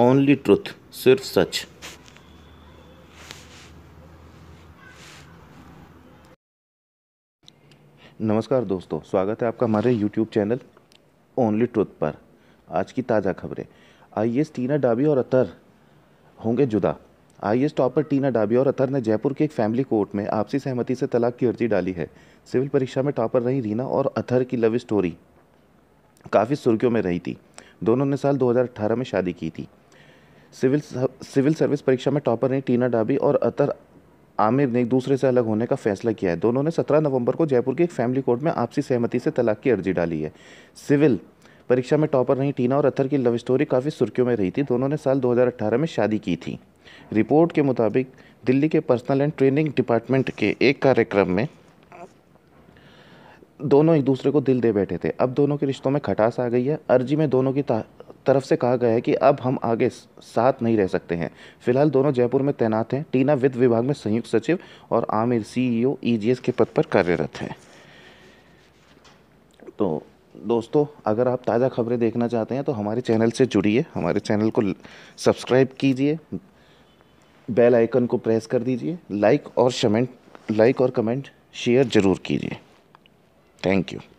only truth सिर्फ सच नमस्कार दोस्तों स्वागत है आपका हमारे YouTube चैनल ओनली ट्रुथ पर आज की ताज़ा खबरें आई एस टीना डाबी और अतर होंगे जुदा आई एस टॉपर टीना डाबी और अतर ने जयपुर के एक फैमिली कोर्ट में आपसी सहमति से तलाक की अर्जी डाली है सिविल परीक्षा में टॉपर रही रीना और अतर की लव स्टोरी काफ़ी सुर्खियों में रही थी दोनों ने साल 2018 में शादी की थी सिविल सिविल सर्विस परीक्षा में टॉपर रही टीना डाबी और अतर आमिर ने एक दूसरे से अलग होने का फैसला किया है दोनों ने 17 नवंबर को जयपुर की एक फैमिली कोर्ट में आपसी सहमति से तलाक की अर्जी डाली है सिविल परीक्षा में टॉपर रही टीना और अतर की लव स्टोरी काफ़ी सुर्खियों में रही थी दोनों ने साल 2018 में शादी की थी रिपोर्ट के मुताबिक दिल्ली के पर्सनल एंड ट्रेनिंग डिपार्टमेंट के एक कार्यक्रम में दोनों एक दूसरे को दिल दे बैठे थे अब दोनों के रिश्तों में खटास आ गई है अर्जी में दोनों की तरफ से कहा गया है कि अब हम आगे साथ नहीं रह सकते हैं फिलहाल दोनों जयपुर में तैनात हैं टीना वित्त विभाग में संयुक्त सचिव और आमिर सीईओ ईजीएस के पद पर कार्यरत हैं तो दोस्तों अगर आप ताज़ा खबरें देखना चाहते हैं तो हमारे चैनल से जुड़िए हमारे चैनल को सब्सक्राइब कीजिए बेल आइकन को प्रेस कर दीजिए लाइक और शमेंट लाइक और कमेंट शेयर ज़रूर कीजिए थैंक यू